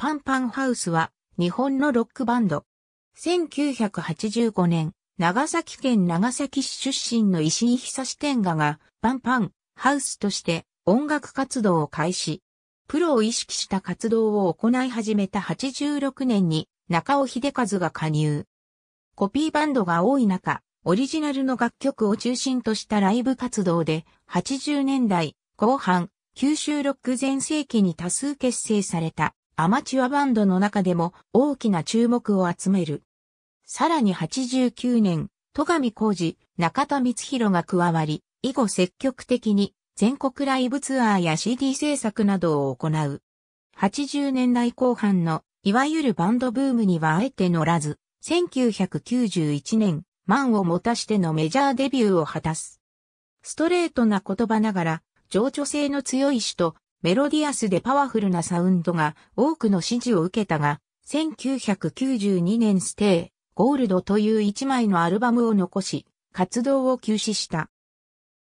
パンパンハウスは日本のロックバンド。1985年、長崎県長崎市出身の石井久志天下がパンパンハウスとして音楽活動を開始。プロを意識した活動を行い始めた86年に中尾秀和が加入。コピーバンドが多い中、オリジナルの楽曲を中心としたライブ活動で、80年代後半、九州ロック全盛期に多数結成された。アマチュアバンドの中でも大きな注目を集める。さらに89年、戸上浩二、中田光弘が加わり、以後積極的に全国ライブツアーや CD 制作などを行う。80年代後半のいわゆるバンドブームにはあえて乗らず、1991年、満を持たしてのメジャーデビューを果たす。ストレートな言葉ながら、情緒性の強い詩とメロディアスでパワフルなサウンドが多くの支持を受けたが、1992年ステイ、ゴールドという一枚のアルバムを残し、活動を休止した。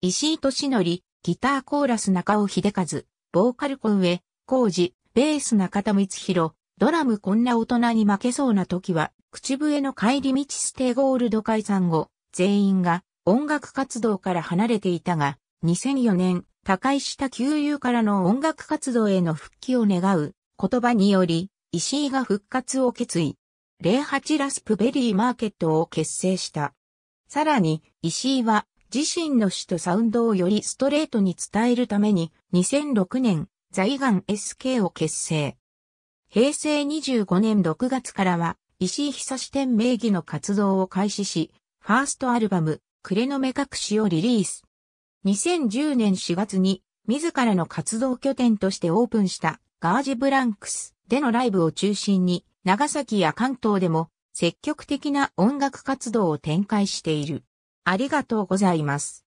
石井敏則、ギターコーラス中尾秀和、ボーカルコンウェ、コージ、ベース中田光弘、ドラムこんな大人に負けそうな時は、口笛の帰り道ステイゴールド解散後、全員が音楽活動から離れていたが、2004年、他界した旧友からの音楽活動への復帰を願う言葉により、石井が復活を決意。08ラスプベリーマーケットを結成した。さらに、石井は自身の詩とサウンドをよりストレートに伝えるために、2006年、在団 SK を結成。平成25年6月からは、石井久志店名義の活動を開始し、ファーストアルバム、クれの目隠しをリリース。2010年4月に自らの活動拠点としてオープンしたガージブランクスでのライブを中心に長崎や関東でも積極的な音楽活動を展開している。ありがとうございます。